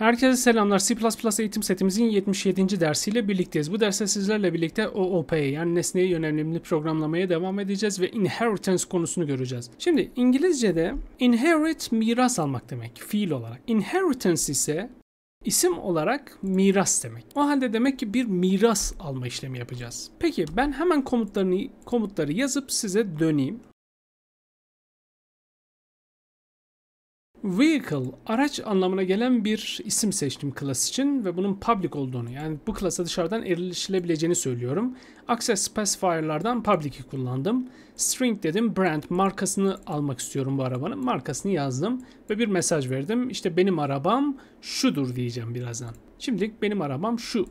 Herkese selamlar. C++ eğitim setimizin 77. dersiyle birlikteyiz. Bu derste sizlerle birlikte OOP yani nesneye yönelimli programlamaya devam edeceğiz ve inheritance konusunu göreceğiz. Şimdi İngilizce'de inherit miras almak demek fiil olarak. Inheritance ise isim olarak miras demek. O halde demek ki bir miras alma işlemi yapacağız. Peki ben hemen komutlarını komutları yazıp size döneyim. Vehicle araç anlamına gelen bir isim seçtim klas için ve bunun public olduğunu yani bu klasa dışarıdan erişilebileceğini söylüyorum. Access specifier'lardan public'i kullandım. String dedim brand markasını almak istiyorum bu arabanın. Markasını yazdım ve bir mesaj verdim. İşte benim arabam şudur diyeceğim birazdan. Şimdilik benim arabam şu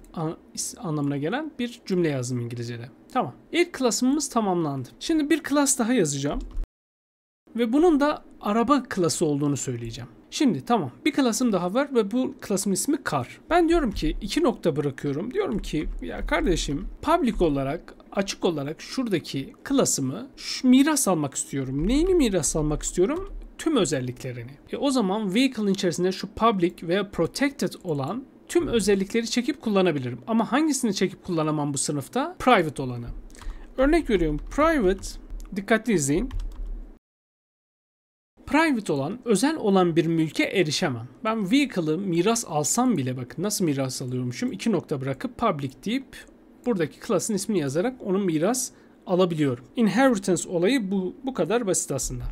anlamına gelen bir cümle yazdım İngilizce'de. Tamam. İlk klasımız tamamlandı. Şimdi bir klas daha yazacağım. Ve bunun da araba klası olduğunu söyleyeceğim. Şimdi tamam bir klasım daha var ve bu klasımın ismi kar. Ben diyorum ki iki nokta bırakıyorum. Diyorum ki ya kardeşim public olarak açık olarak şuradaki klasımı şu miras almak istiyorum. Neyini miras almak istiyorum? Tüm özelliklerini. E o zaman vehicle'ın içerisinde şu public veya protected olan tüm özellikleri çekip kullanabilirim. Ama hangisini çekip kullanamam bu sınıfta? Private olanı. Örnek veriyorum private dikkatli izleyin private olan, özel olan bir mülke erişemem. Ben vehicle'ı miras alsam bile bakın nasıl miras alıyormuşum. iki nokta bırakıp public deyip buradaki class'ın ismini yazarak onun miras alabiliyorum. Inheritance olayı bu, bu kadar basit aslında.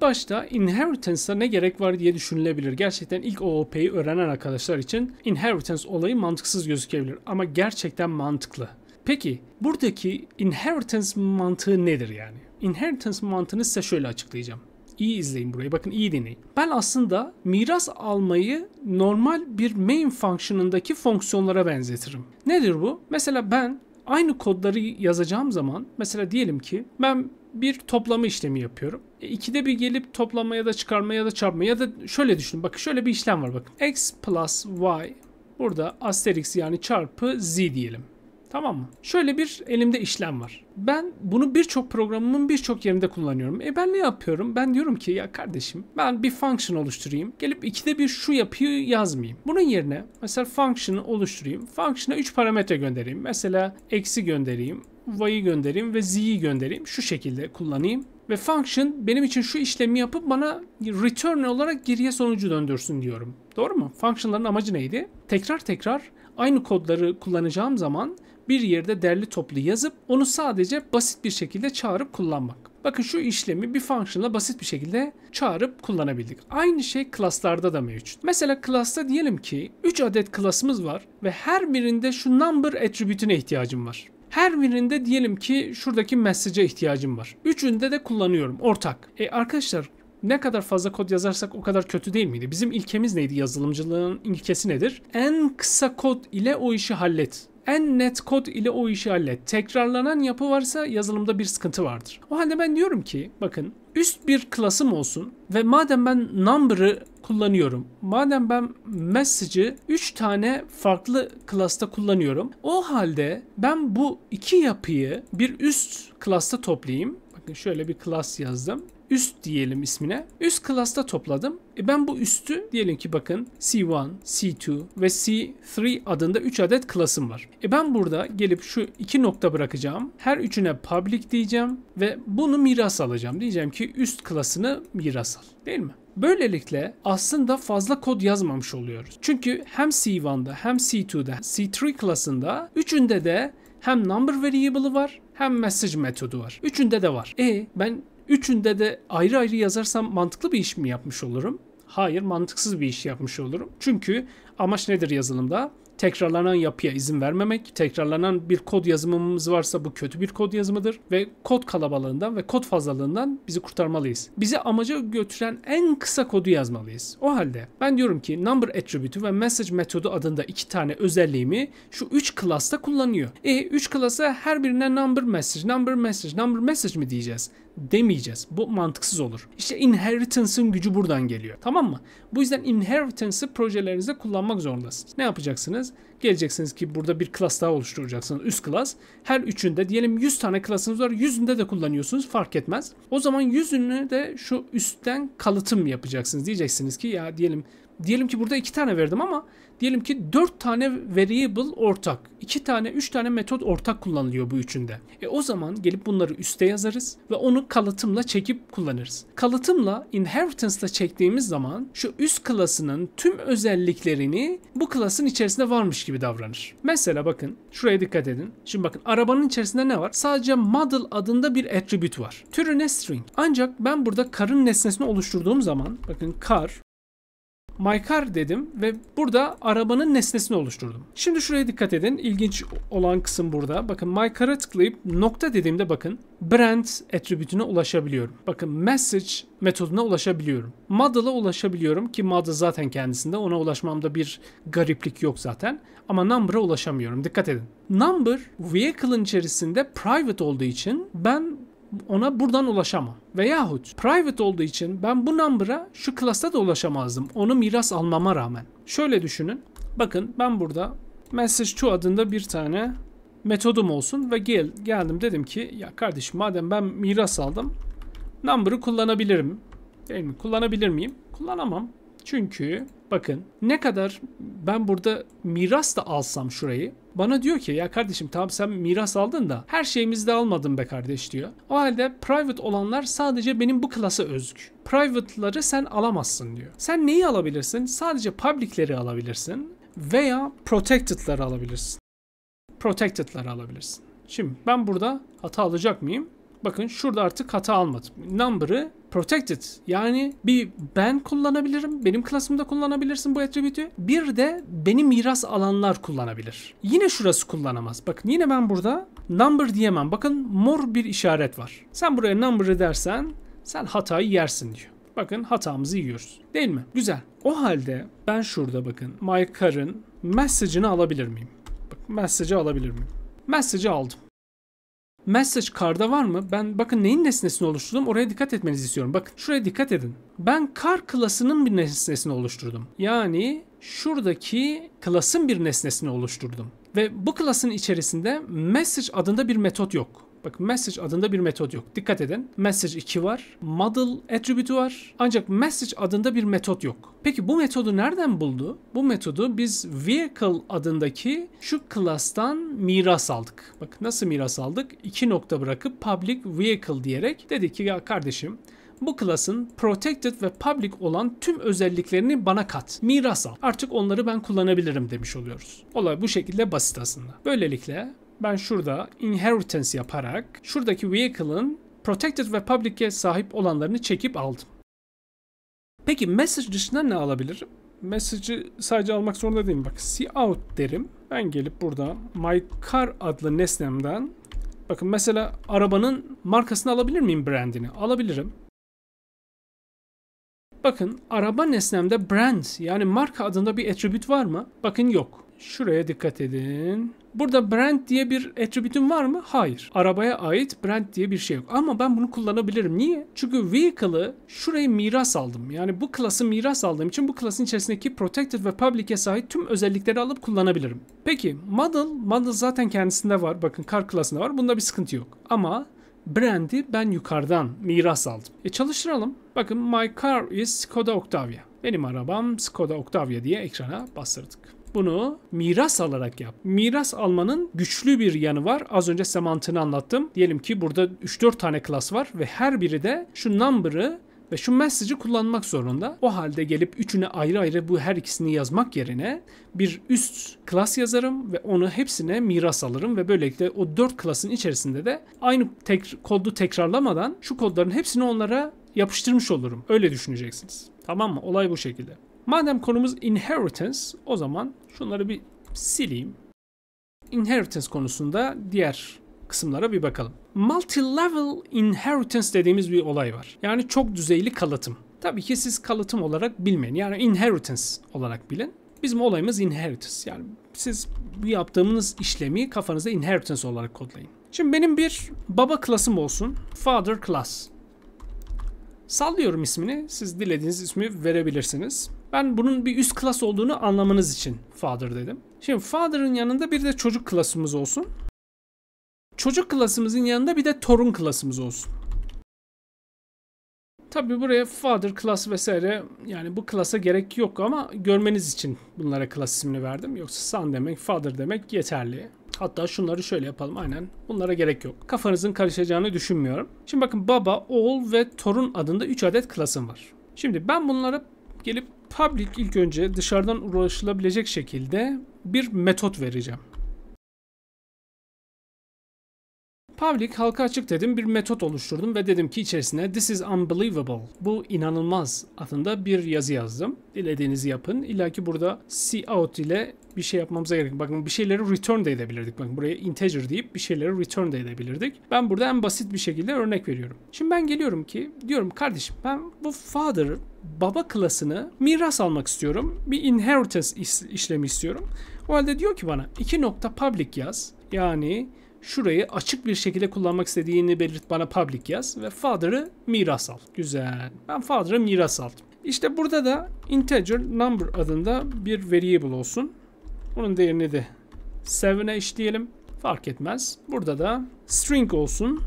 Başta inheritance'a ne gerek var diye düşünülebilir. Gerçekten ilk OOP'yi öğrenen arkadaşlar için inheritance olayı mantıksız gözükebilir ama gerçekten mantıklı. Peki buradaki inheritance mantığı nedir yani? inheritance mantığını size şöyle açıklayacağım. İyi izleyin burayı. Bakın iyi dinleyin. Ben aslında miras almayı normal bir main function'ındaki fonksiyonlara benzetirim. Nedir bu? Mesela ben aynı kodları yazacağım zaman mesela diyelim ki ben bir toplama işlemi yapıyorum. E, ikide bir gelip toplamaya da çıkarma ya da çarpma ya da şöyle düşünün. Bakın şöyle bir işlem var bakın. X plus Y burada asterix yani çarpı Z diyelim. Tamam mı? Şöyle bir elimde işlem var. Ben bunu birçok programımın birçok yerinde kullanıyorum. E ben ne yapıyorum? Ben diyorum ki ya kardeşim ben bir function oluşturayım. Gelip ikide bir şu yapıyı yazmayayım. Bunun yerine mesela function'ı oluşturayım. Function'a 3 parametre göndereyim. Mesela eksi göndereyim. Y'yi göndereyim ve z'yi göndereyim. Şu şekilde kullanayım. Ve function benim için şu işlemi yapıp bana return olarak geriye sonucu döndürsün diyorum. Doğru mu? Function'ların amacı neydi? Tekrar tekrar aynı kodları kullanacağım zaman bir yerde derli toplu yazıp onu sadece basit bir şekilde çağırıp kullanmak. Bakın şu işlemi bir function'la basit bir şekilde çağırıp kullanabildik. Aynı şey class'larda da mevcut. Mesela class'ta diyelim ki 3 adet class'ımız var ve her birinde şu number attribute'üne ihtiyacım var. Her birinde diyelim ki şuradaki message'e ihtiyacım var. Üçünde de kullanıyorum ortak. E arkadaşlar ne kadar fazla kod yazarsak o kadar kötü değil miydi? Bizim ilkemiz neydi? Yazılımcılığın ilkesi nedir? En kısa kod ile o işi hallet en net kod ile o işi hallet. Tekrarlanan yapı varsa yazılımda bir sıkıntı vardır. O halde ben diyorum ki bakın üst bir klasım olsun ve madem ben number'ı kullanıyorum. Madem ben message'ı 3 tane farklı klasta kullanıyorum. O halde ben bu iki yapıyı bir üst klasta toplayayım. Bakın şöyle bir klas yazdım üst diyelim ismine. Üst klasta topladım. E ben bu üstü diyelim ki bakın C1, C2 ve C3 adında 3 adet klasım var. E ben burada gelip şu iki nokta bırakacağım. Her üçüne public diyeceğim ve bunu miras alacağım. Diyeceğim ki üst klasını miras al. Değil mi? Böylelikle aslında fazla kod yazmamış oluyoruz. Çünkü hem C1'da hem c 2de C3 klasında üçünde de hem number variable'ı var hem message metodu var. Üçünde de var. E ben Üçünde de ayrı ayrı yazarsam mantıklı bir iş mi yapmış olurum? Hayır mantıksız bir iş yapmış olurum. Çünkü amaç nedir yazılımda? Tekrarlanan yapıya izin vermemek. Tekrarlanan bir kod yazımımız varsa bu kötü bir kod yazımıdır. Ve kod kalabalığından ve kod fazlalığından bizi kurtarmalıyız. Bizi amaca götüren en kısa kodu yazmalıyız. O halde ben diyorum ki number attribute'ü ve message metodu adında iki tane özelliğimi şu üç klasta kullanıyor. E üç klasa her birine number message, number message, number message mi diyeceğiz? demeyeceğiz. Bu mantıksız olur. İşte inheritance'ın gücü buradan geliyor. Tamam mı? Bu yüzden inheritance'ı projelerinizde kullanmak zorundasınız. Ne yapacaksınız? Geleceksiniz ki burada bir klas daha oluşturacaksınız. Üst klas. Her üçünde diyelim 100 tane klasınız var. 100'ünde de kullanıyorsunuz. Fark etmez. O zaman 100'ünü de şu üstten kalıtım yapacaksınız. Diyeceksiniz ki ya diyelim diyelim ki burada iki tane verdim ama Diyelim ki 4 tane variable ortak, 2 tane, 3 tane metot ortak kullanılıyor bu üçünde. E o zaman gelip bunları üste yazarız ve onu kalıtımla çekip kullanırız. Kalıtımla inheritance'la çektiğimiz zaman şu üst klasının tüm özelliklerini bu klasın içerisinde varmış gibi davranır. Mesela bakın şuraya dikkat edin. Şimdi bakın arabanın içerisinde ne var? Sadece model adında bir attribute var. Türü ne string. Ancak ben burada karın nesnesini oluşturduğum zaman bakın kar my car dedim ve burada arabanın nesnesini oluşturdum. Şimdi şuraya dikkat edin. İlginç olan kısım burada. Bakın my car'a tıklayıp nokta dediğimde bakın brand attribütüne ulaşabiliyorum. Bakın message metoduna ulaşabiliyorum. Model'a ulaşabiliyorum ki model zaten kendisinde. Ona ulaşmamda bir gariplik yok zaten. Ama number'a ulaşamıyorum. Dikkat edin. Number vehicle'ın içerisinde private olduğu için ben ona buradan ulaşamam. Veyahut private olduğu için ben bu number'a şu class'ta da ulaşamazdım. Onu miras almama rağmen. Şöyle düşünün. Bakın ben burada message to adında bir tane metodum olsun ve gel geldim dedim ki ya kardeşim madem ben miras aldım number'ı kullanabilirim. Değil mi? Kullanabilir miyim? Kullanamam. Çünkü bakın ne kadar ben burada miras da alsam şurayı bana diyor ki ya kardeşim tamam sen miras aldın da her şeyimizi de almadın be kardeş diyor. O halde private olanlar sadece benim bu klasa özgü. Private'ları sen alamazsın diyor. Sen neyi alabilirsin? Sadece public'leri alabilirsin veya protected'ları alabilirsin. Protected'ları alabilirsin. Şimdi ben burada hata alacak mıyım? Bakın şurada artık hata almadım. Number'ı protected. Yani bir ben kullanabilirim. Benim klasımda kullanabilirsin bu attribute'ü. Bir de beni miras alanlar kullanabilir. Yine şurası kullanamaz. Bakın yine ben burada number diyemem. Bakın mor bir işaret var. Sen buraya number dersen sen hatayı yersin diyor. Bakın hatamızı yiyoruz. Değil mi? Güzel. O halde ben şurada bakın my car'ın message'ını alabilir miyim? Bak message'ı alabilir miyim? Message'ı aldım message karda var mı? Ben bakın neyin nesnesini oluşturdum oraya dikkat etmenizi istiyorum. Bakın şuraya dikkat edin. Ben kar klasının bir nesnesini oluşturdum. Yani şuradaki klasın bir nesnesini oluşturdum. Ve bu klasın içerisinde message adında bir metot yok. Bakın message adında bir metod yok. Dikkat edin. Message 2 var. Model attribute'u var. Ancak message adında bir metot yok. Peki bu metodu nereden buldu? Bu metodu biz vehicle adındaki şu class'tan miras aldık. Bak nasıl miras aldık? 2 nokta bırakıp public vehicle diyerek dedik ki ya kardeşim bu klasın protected ve public olan tüm özelliklerini bana kat. Miras al. Artık onları ben kullanabilirim demiş oluyoruz. Olay bu şekilde basit aslında. Böylelikle ben şurada inheritance yaparak şuradaki vehicle'ın protected ve public'e sahip olanlarını çekip aldım. Peki message dışında ne alabilirim? Message'i sadece almak zorunda değilim. Bak see out derim. Ben gelip burada my car adlı nesnemden bakın mesela arabanın markasını alabilir miyim brandini? Alabilirim. Bakın araba nesnemde brand yani marka adında bir attribute var mı? Bakın yok. Şuraya dikkat edin. Burada brand diye bir attribute'im var mı? Hayır. Arabaya ait brand diye bir şey yok. Ama ben bunu kullanabilirim. Niye? Çünkü vehicle'ı şurayı miras aldım. Yani bu klası miras aldığım için bu klasın içerisindeki protected ve public'e sahip tüm özellikleri alıp kullanabilirim. Peki model, model zaten kendisinde var. Bakın car klasında var. Bunda bir sıkıntı yok. Ama brand'i ben yukarıdan miras aldım. E çalıştıralım. Bakın my car is Skoda Octavia. Benim arabam Skoda Octavia diye ekrana bastırdık bunu miras alarak yap. Miras almanın güçlü bir yanı var. Az önce semantini anlattım. Diyelim ki burada 3-4 tane klas var ve her biri de şu number'ı ve şu message'i kullanmak zorunda. O halde gelip üçüne ayrı ayrı bu her ikisini yazmak yerine bir üst klas yazarım ve onu hepsine miras alırım ve böylelikle o dört klasın içerisinde de aynı tek, kodu tekrarlamadan şu kodların hepsini onlara yapıştırmış olurum. Öyle düşüneceksiniz. Tamam mı? Olay bu şekilde. Madem konumuz inheritance o zaman şunları bir sileyim. Inheritance konusunda diğer kısımlara bir bakalım. Multi-level inheritance dediğimiz bir olay var. Yani çok düzeyli kalıtım. Tabii ki siz kalıtım olarak bilmeyin. Yani inheritance olarak bilin. Bizim olayımız inheritance. Yani siz bu yaptığınız işlemi kafanızda inheritance olarak kodlayın. Şimdi benim bir baba klasım olsun. Father class. Sallıyorum ismini. Siz dilediğiniz ismi verebilirsiniz. Ben bunun bir üst klas olduğunu anlamanız için father dedim. Şimdi father'ın yanında bir de çocuk klasımız olsun. Çocuk klasımızın yanında bir de torun klasımız olsun. Tabi buraya father class vesaire yani bu klasa gerek yok ama görmeniz için bunlara klas ismini verdim. Yoksa son demek father demek yeterli. Hatta şunları şöyle yapalım aynen. Bunlara gerek yok. Kafanızın karışacağını düşünmüyorum. Şimdi bakın baba, oğul ve torun adında 3 adet klasım var. Şimdi ben bunlara gelip public ilk önce dışarıdan ulaşılabilecek şekilde bir metot vereceğim. Public halka açık dedim bir metot oluşturdum ve dedim ki içerisine this is unbelievable bu inanılmaz adında bir yazı yazdım. Dilediğinizi yapın. İlla ki burada cout ile bir şey yapmamıza gerek. Bakın bir şeyleri return de edebilirdik. Bakın buraya integer deyip bir şeyleri return de edebilirdik. Ben burada en basit bir şekilde örnek veriyorum. Şimdi ben geliyorum ki diyorum kardeşim ben bu father baba klasını miras almak istiyorum. Bir inheritance iş, işlemi istiyorum. O halde diyor ki bana iki nokta public yaz. Yani şurayı açık bir şekilde kullanmak istediğini belirt bana public yaz ve father'ı miras al. Güzel. Ben father'ı miras aldım. İşte burada da integer number adında bir variable olsun. Bunun değerini de 7'e eşleyelim. Fark etmez. Burada da string olsun.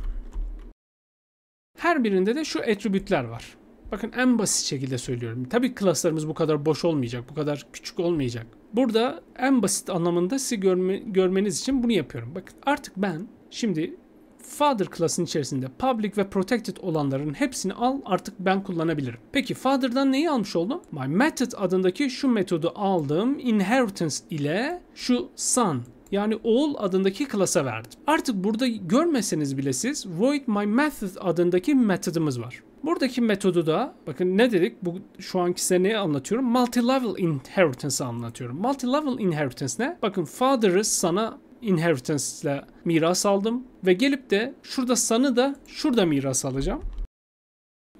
Her birinde de şu attribute'ler var. Bakın en basit şekilde söylüyorum. Tabii klaslarımız bu kadar boş olmayacak, bu kadar küçük olmayacak. Burada en basit anlamında sizi görme, görmeniz için bunu yapıyorum. Bakın artık ben şimdi Father class'ın içerisinde public ve protected olanların hepsini al artık ben kullanabilirim. Peki Father'dan neyi almış oldum? My method adındaki şu metodu aldım inheritance ile şu son yani oğul adındaki klasa verdim. Artık burada görmeseniz bile siz void my method adındaki metodumuz var. Buradaki metodu da bakın ne dedik? Bu şu anki size neyi anlatıyorum? Multi-level inheritance anlatıyorum. Multi-level inheritance ne? Bakın father'ı sana inheritance ile miras aldım ve gelip de şurada sanı da şurada miras alacağım.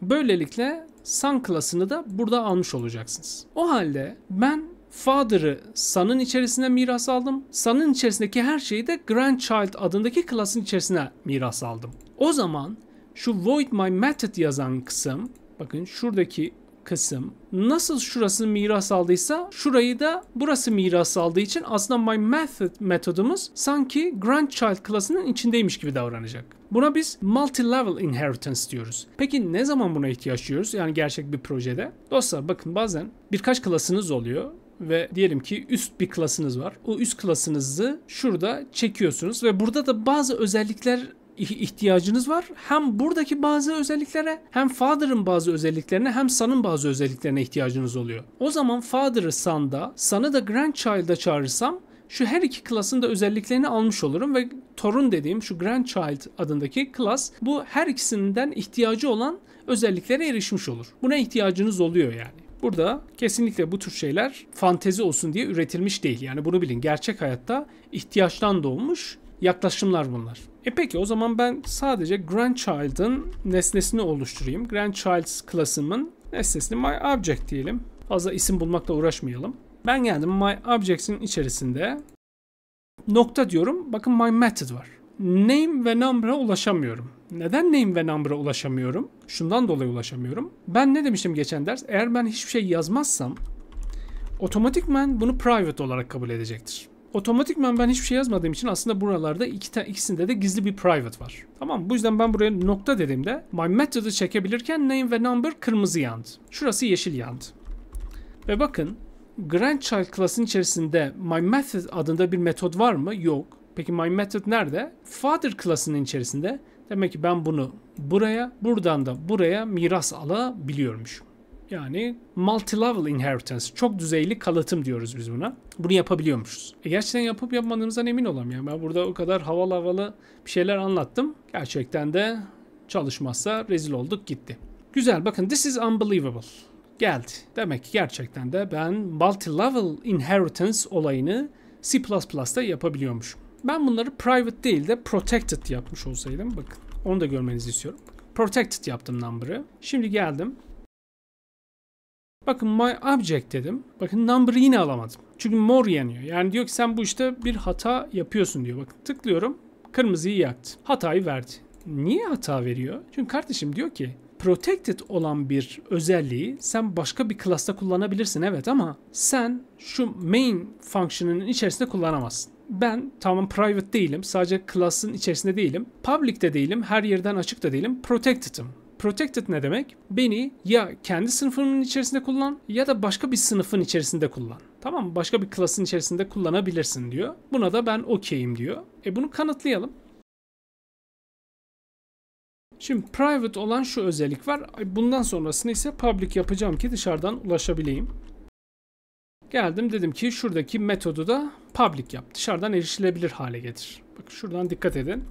Böylelikle son klasını da burada almış olacaksınız. O halde ben father'ı sanın içerisine miras aldım. Sanın içerisindeki her şeyi de grandchild adındaki klasın içerisine miras aldım. O zaman şu void my method yazan kısım bakın şuradaki kısım nasıl şurası miras aldıysa şurayı da burası miras aldığı için aslında my method metodumuz sanki grandchild klasının içindeymiş gibi davranacak. Buna biz multi-level inheritance diyoruz. Peki ne zaman buna ihtiyaç duyuyoruz? Yani gerçek bir projede. Dostlar bakın bazen birkaç klasınız oluyor ve diyelim ki üst bir klasınız var. O üst klasınızı şurada çekiyorsunuz ve burada da bazı özellikler ihtiyacınız var. Hem buradaki bazı özelliklere hem father'ın bazı özelliklerine hem sonun bazı özelliklerine ihtiyacınız oluyor. O zaman father'ı son'da, son'ı da grandchild'a çağırırsam şu her iki klasın da özelliklerini almış olurum ve torun dediğim şu grandchild adındaki klas bu her ikisinden ihtiyacı olan özelliklere erişmiş olur. Buna ihtiyacınız oluyor yani. Burada kesinlikle bu tür şeyler fantezi olsun diye üretilmiş değil. Yani bunu bilin gerçek hayatta ihtiyaçtan doğmuş yaklaşımlar bunlar. E peki o zaman ben sadece grandchild'ın nesnesini oluşturayım. Grandchild klasımın nesnesini my object diyelim. Fazla isim bulmakla uğraşmayalım. Ben geldim my objects'in içerisinde nokta diyorum. Bakın my method var. Name ve number'a ulaşamıyorum. Neden name ve number'a ulaşamıyorum? Şundan dolayı ulaşamıyorum. Ben ne demiştim geçen ders? Eğer ben hiçbir şey yazmazsam otomatikman bunu private olarak kabul edecektir otomatikman ben hiçbir şey yazmadığım için aslında buralarda iki ta- ikisinde de gizli bir private var. Tamam Bu yüzden ben buraya nokta dediğimde my method'ı çekebilirken name ve number kırmızı yandı. Şurası yeşil yandı. Ve bakın grandchild class'ın içerisinde my method adında bir metod var mı? Yok. Peki my method nerede? Father class'ının içerisinde. Demek ki ben bunu buraya, buradan da buraya miras alabiliyormuşum. Yani multi-level inheritance. Çok düzeyli kalıtım diyoruz biz buna. Bunu yapabiliyormuşuz. E gerçekten yapıp yapmadığımızdan emin olamıyorum. Ben burada o kadar havalı havalı bir şeyler anlattım. Gerçekten de çalışmazsa rezil olduk gitti. Güzel bakın this is unbelievable. Geldi. Demek ki gerçekten de ben multi-level inheritance olayını C++'da yapabiliyormuşum. Ben bunları private değil de protected yapmış olsaydım. Bakın onu da görmenizi istiyorum. Protected yaptım number'ı. Şimdi geldim. Bakın my object dedim. Bakın number'ı yine alamadım. Çünkü mor yanıyor. Yani diyor ki sen bu işte bir hata yapıyorsun diyor. Bakın tıklıyorum. Kırmızıyı yaktı. Hatayı verdi. Niye hata veriyor? Çünkü kardeşim diyor ki protected olan bir özelliği sen başka bir class'ta kullanabilirsin evet ama sen şu main function'ının içerisinde kullanamazsın. Ben tamam private değilim. Sadece class'ın içerisinde değilim. Public de değilim. Her yerden açık da değilim. Protected'ım. Protected ne demek? Beni ya kendi sınıfının içerisinde kullan ya da başka bir sınıfın içerisinde kullan. Tamam mı? Başka bir klasın içerisinde kullanabilirsin diyor. Buna da ben okeyim diyor. E bunu kanıtlayalım. Şimdi private olan şu özellik var. E, bundan sonrasını ise public yapacağım ki dışarıdan ulaşabileyim. Geldim dedim ki şuradaki metodu da public yap. Dışarıdan erişilebilir hale getir. Bak şuradan dikkat edin.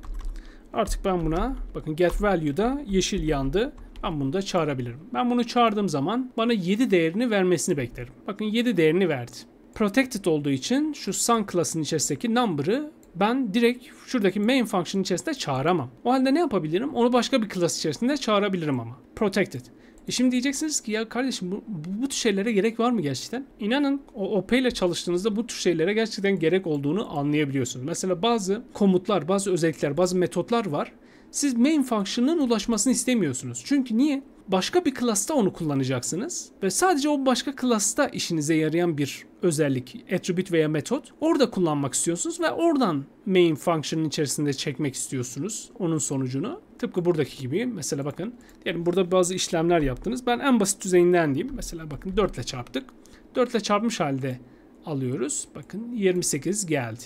Artık ben buna bakın get value'da yeşil yandı. Ben bunu da çağırabilirim. Ben bunu çağırdığım zaman bana 7 değerini vermesini beklerim. Bakın 7 değerini verdi. Protected olduğu için şu sun class'ın içerisindeki number'ı ben direkt şuradaki main function içerisinde çağıramam. O halde ne yapabilirim? Onu başka bir class içerisinde çağırabilirim ama. Protected. E şimdi diyeceksiniz ki ya kardeşim bu, bu, bu tür şeylere gerek var mı gerçekten? İnanın o OP ile çalıştığınızda bu tür şeylere gerçekten gerek olduğunu anlayabiliyorsunuz. Mesela bazı komutlar, bazı özellikler, bazı metotlar var. Siz main function'ın ulaşmasını istemiyorsunuz. Çünkü niye? başka bir klasta onu kullanacaksınız ve sadece o başka klasta işinize yarayan bir özellik, attribute veya metot orada kullanmak istiyorsunuz ve oradan main function'ın içerisinde çekmek istiyorsunuz onun sonucunu. Tıpkı buradaki gibi mesela bakın diyelim burada bazı işlemler yaptınız. Ben en basit düzeyinden diyeyim. Mesela bakın 4 ile çarptık. 4 ile çarpmış halde alıyoruz. Bakın 28 geldi.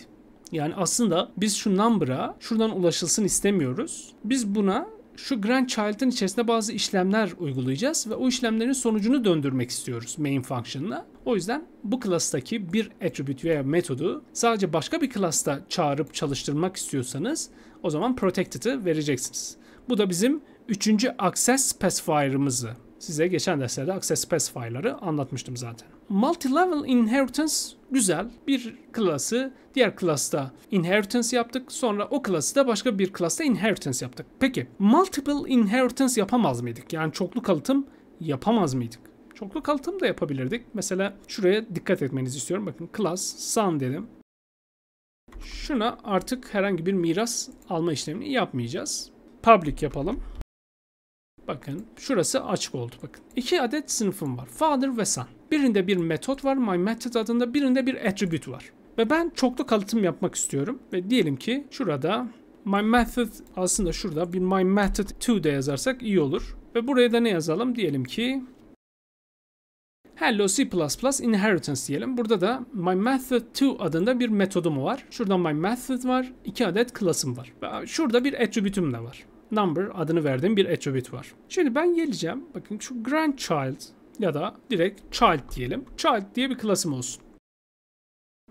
Yani aslında biz şu number'a şuradan ulaşılsın istemiyoruz. Biz buna şu Grand grandchild'ın içerisinde bazı işlemler uygulayacağız ve o işlemlerin sonucunu döndürmek istiyoruz main function'la. O yüzden bu klastaki bir attribute veya metodu sadece başka bir klasta çağırıp çalıştırmak istiyorsanız o zaman protected'ı vereceksiniz. Bu da bizim üçüncü access specifier'ımızı Size geçen derslerde access specifier'ları anlatmıştım zaten. Multi-level inheritance güzel. Bir klası diğer klasta inheritance yaptık. Sonra o klası da başka bir klasta inheritance yaptık. Peki multiple inheritance yapamaz mıydık? Yani çoklu kalıtım yapamaz mıydık? Çoklu kalıtım da yapabilirdik. Mesela şuraya dikkat etmenizi istiyorum. Bakın class sun dedim. Şuna artık herhangi bir miras alma işlemini yapmayacağız. Public yapalım. Bakın şurası açık oldu bakın. İki adet sınıfım var. Father ve son. Birinde bir metot var. My method adında birinde bir attribute var. Ve ben çoklu kalıtım yapmak istiyorum. Ve diyelim ki şurada my method aslında şurada bir my method to de yazarsak iyi olur. Ve buraya da ne yazalım? Diyelim ki Hello C++ inheritance diyelim. Burada da my method 2 adında bir metodum var. Şurada my method var. iki adet class'ım var. Şurada bir attribute'üm de var number adını verdiğim bir attribute var. Şimdi ben geleceğim. Bakın şu grandchild ya da direkt child diyelim. Child diye bir klasım olsun.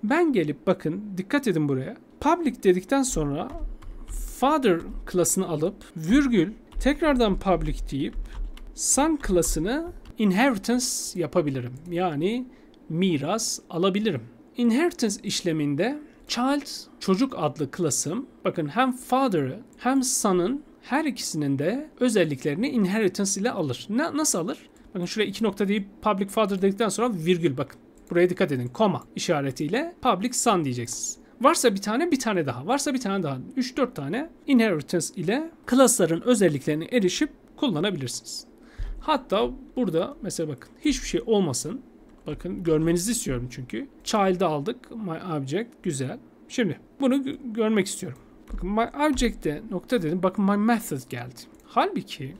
Ben gelip bakın dikkat edin buraya. Public dedikten sonra father klasını alıp virgül tekrardan public deyip son klasını inheritance yapabilirim. Yani miras alabilirim. Inheritance işleminde child çocuk adlı klasım bakın hem father'ı hem son'ın her ikisinin de özelliklerini inheritance ile alır. Na, nasıl alır? Bakın şuraya iki nokta deyip public father dedikten sonra virgül bakın. Buraya dikkat edin. Koma işaretiyle public son diyeceksiniz. Varsa bir tane bir tane daha. Varsa bir tane daha. 3-4 tane inheritance ile klasların özelliklerini erişip kullanabilirsiniz. Hatta burada mesela bakın hiçbir şey olmasın. Bakın görmenizi istiyorum çünkü. Child'ı aldık. My object. Güzel. Şimdi bunu görmek istiyorum. Bakın my object'te nokta dedim. Bakın my method geldi. Halbuki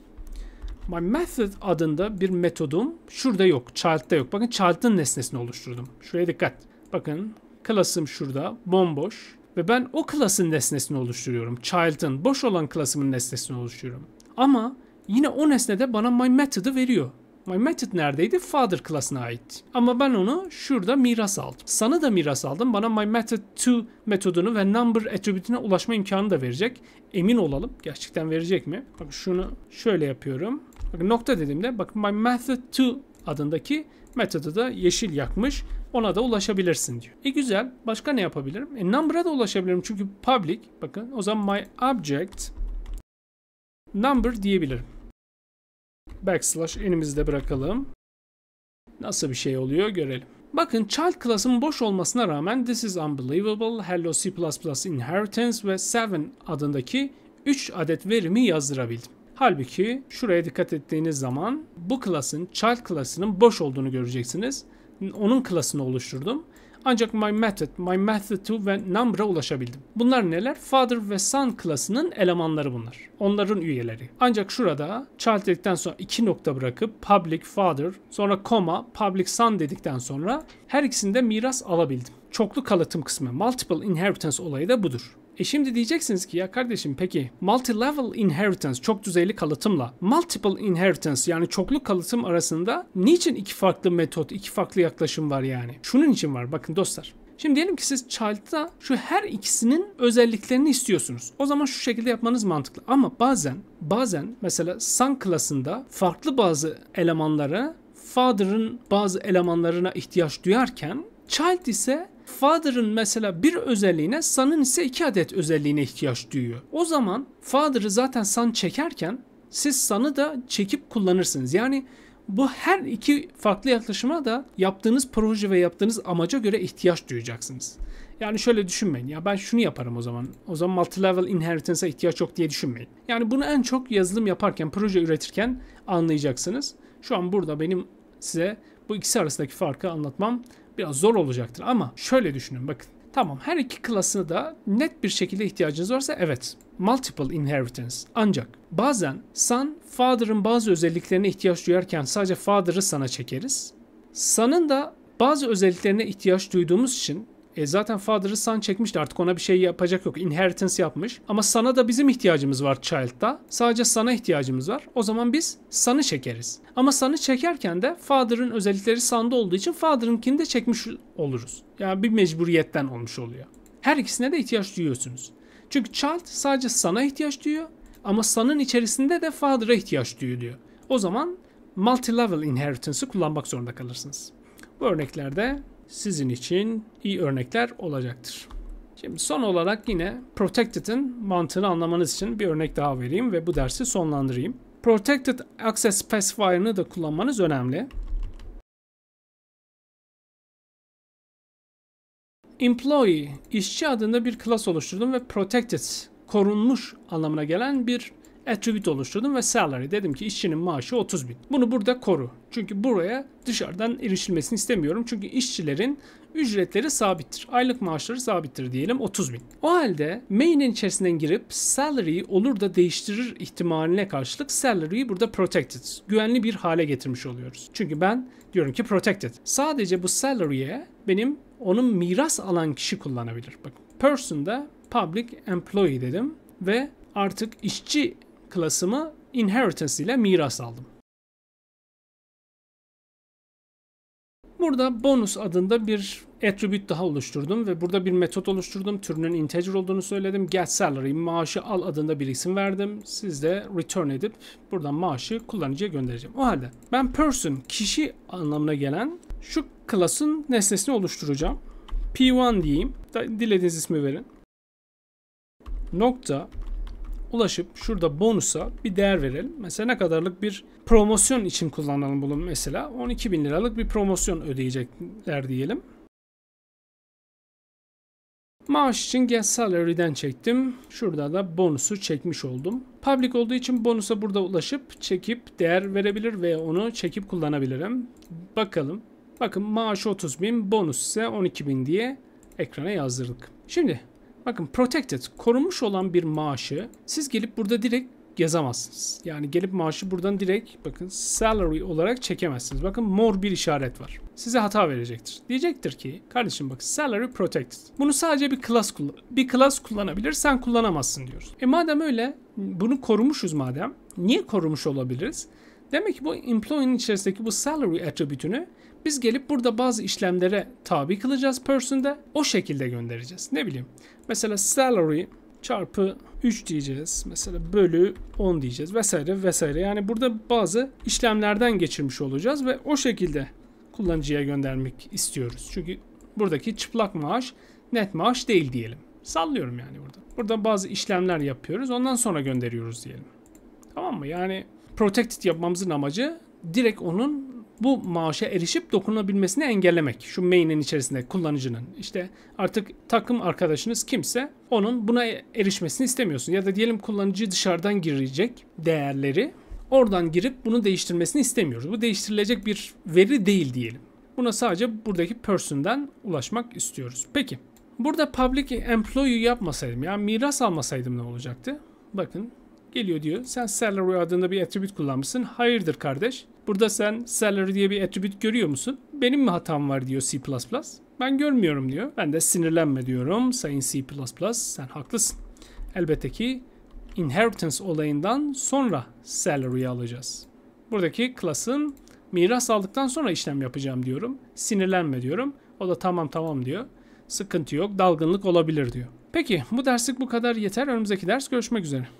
my method adında bir metodum şurada yok. Child'da yok. Bakın child'ın nesnesini oluşturdum. Şuraya dikkat. Bakın klasım şurada bomboş ve ben o klasın nesnesini oluşturuyorum. Child'ın boş olan klasımın nesnesini oluşturuyorum. Ama yine o nesne de bana my method'ı veriyor. My Method neredeydi? Father klasına ait. Ama ben onu şurada miras aldım. Sana da miras aldım. Bana my method to metodunu ve number attribute'ine ulaşma imkanı da verecek. Emin olalım. Gerçekten verecek mi? Bakın şunu şöyle yapıyorum. Bakın nokta dediğimde Bakın my method to adındaki metodu da yeşil yakmış. Ona da ulaşabilirsin diyor. E güzel. Başka ne yapabilirim? E number'a da ulaşabilirim çünkü public. Bakın o zaman my object number diyebilirim backslash n'imizi de bırakalım. Nasıl bir şey oluyor görelim. Bakın child class'ın boş olmasına rağmen this is unbelievable, hello C++ inheritance ve 7 adındaki 3 adet verimi yazdırabildim. Halbuki şuraya dikkat ettiğiniz zaman bu klasın child klasının boş olduğunu göreceksiniz. Onun klasını oluşturdum ancak my method, my method to ve number'a ulaşabildim. Bunlar neler? Father ve son klasının elemanları bunlar. Onların üyeleri. Ancak şurada child dedikten sonra iki nokta bırakıp public father sonra comma public son dedikten sonra her ikisinde miras alabildim. Çoklu kalıtım kısmı multiple inheritance olayı da budur. E şimdi diyeceksiniz ki ya kardeşim peki multi-level inheritance çok düzeyli kalıtımla multiple inheritance yani çoklu kalıtım arasında niçin iki farklı metot, iki farklı yaklaşım var yani? Şunun için var bakın dostlar. Şimdi diyelim ki siz Child'da şu her ikisinin özelliklerini istiyorsunuz. O zaman şu şekilde yapmanız mantıklı. Ama bazen bazen mesela son klasında farklı bazı elemanlara Father'ın bazı elemanlarına ihtiyaç duyarken Child ise father'ın mesela bir özelliğine sun'ın ise iki adet özelliğine ihtiyaç duyuyor. O zaman father'ı zaten son çekerken siz sun'ı da çekip kullanırsınız. Yani bu her iki farklı yaklaşıma da yaptığınız proje ve yaptığınız amaca göre ihtiyaç duyacaksınız. Yani şöyle düşünmeyin ya ben şunu yaparım o zaman. O zaman multi-level inheritance'a ihtiyaç yok diye düşünmeyin. Yani bunu en çok yazılım yaparken, proje üretirken anlayacaksınız. Şu an burada benim size bu ikisi arasındaki farkı anlatmam biraz zor olacaktır ama şöyle düşünün bakın. Tamam her iki klasını da net bir şekilde ihtiyacınız varsa evet multiple inheritance. Ancak bazen son father'ın bazı özelliklerine ihtiyaç duyarken sadece father'ı sana çekeriz. Son'ın da bazı özelliklerine ihtiyaç duyduğumuz için e zaten Father'ı Son çekmişti artık ona bir şey yapacak yok. Inheritance yapmış. Ama sana da bizim ihtiyacımız var Child'da. Sadece sana ihtiyacımız var. O zaman biz Son'ı çekeriz. Ama Son'ı çekerken de Father'ın özellikleri Son'da olduğu için Father'ınkini de çekmiş oluruz. Yani bir mecburiyetten olmuş oluyor. Her ikisine de ihtiyaç duyuyorsunuz. Çünkü Child sadece sana ihtiyaç duyuyor ama Son'ın içerisinde de Father'a ihtiyaç duyuyor diyor. O zaman multi-level inheritance'ı kullanmak zorunda kalırsınız. Bu örneklerde sizin için iyi örnekler olacaktır. Şimdi son olarak yine Protected'ın mantığını anlamanız için bir örnek daha vereyim ve bu dersi sonlandırayım. Protected Access Specifier'ını da kullanmanız önemli. Employee, işçi adında bir class oluşturdum ve Protected, korunmuş anlamına gelen bir attribute oluşturdum ve salary dedim ki işçinin maaşı 30 bin. Bunu burada koru. Çünkü buraya dışarıdan erişilmesini istemiyorum. Çünkü işçilerin ücretleri sabittir. Aylık maaşları sabittir diyelim 30 bin. O halde main'in içerisinden girip salary olur da değiştirir ihtimaline karşılık salary'i burada protected, güvenli bir hale getirmiş oluyoruz. Çünkü ben diyorum ki protected. Sadece bu salary'e benim onun miras alan kişi kullanabilir. Bakın person'da public employee dedim ve artık işçi klasımı inheritance ile miras aldım. Burada bonus adında bir attribute daha oluşturdum ve burada bir metot oluşturdum. Türünün integer olduğunu söyledim. Get salary maaşı al adında bir isim verdim. Siz de return edip buradan maaşı kullanıcıya göndereceğim. O halde ben person kişi anlamına gelen şu klasın nesnesini oluşturacağım. P1 diyeyim. Dilediğiniz ismi verin. Nokta ulaşıp şurada bonusa bir değer verelim. Mesela ne kadarlık bir promosyon için kullanalım bunu mesela. 12 bin liralık bir promosyon ödeyecekler diyelim. Maaş için Get Salary'den çektim. Şurada da bonusu çekmiş oldum. Public olduğu için bonusa burada ulaşıp çekip değer verebilir ve onu çekip kullanabilirim. Bakalım. Bakın maaş 30 bin, bonus ise 12 bin diye ekrana yazdırdık. Şimdi Bakın protected, korunmuş olan bir maaşı siz gelip burada direkt yazamazsınız. Yani gelip maaşı buradan direkt bakın salary olarak çekemezsiniz. Bakın mor bir işaret var. Size hata verecektir. Diyecektir ki kardeşim bak salary protected. Bunu sadece bir class kullan bir class kullanabilir sen kullanamazsın diyoruz. E madem öyle bunu korumuşuz madem niye korumuş olabiliriz? Demek ki bu employee'nin içerisindeki bu salary attribütünü biz gelip burada bazı işlemlere tabi kılacağız person'de. O şekilde göndereceğiz. Ne bileyim. Mesela salary çarpı 3 diyeceğiz. Mesela bölü 10 diyeceğiz vesaire vesaire. Yani burada bazı işlemlerden geçirmiş olacağız ve o şekilde kullanıcıya göndermek istiyoruz. Çünkü buradaki çıplak maaş net maaş değil diyelim. Sallıyorum yani burada. Burada bazı işlemler yapıyoruz. Ondan sonra gönderiyoruz diyelim. Tamam mı? Yani protected yapmamızın amacı direkt onun bu maaşa erişip dokunabilmesini engellemek. Şu main'in içerisinde kullanıcının işte artık takım arkadaşınız kimse onun buna erişmesini istemiyorsun. Ya da diyelim kullanıcı dışarıdan girecek değerleri oradan girip bunu değiştirmesini istemiyoruz. Bu değiştirilecek bir veri değil diyelim. Buna sadece buradaki person'dan ulaşmak istiyoruz. Peki burada public employee yapmasaydım ya miras almasaydım ne olacaktı? Bakın geliyor diyor. Sen salary adında bir attribute kullanmışsın. Hayırdır kardeş? Burada sen seller diye bir attribute görüyor musun? Benim mi hatam var diyor C++. Ben görmüyorum diyor. Ben de sinirlenme diyorum. Sayın C++ sen haklısın. Elbette ki inheritance olayından sonra salary'ı alacağız. Buradaki class'ın miras aldıktan sonra işlem yapacağım diyorum. Sinirlenme diyorum. O da tamam tamam diyor. Sıkıntı yok, dalgınlık olabilir diyor. Peki bu derslik bu kadar yeter. Önümüzdeki ders görüşmek üzere.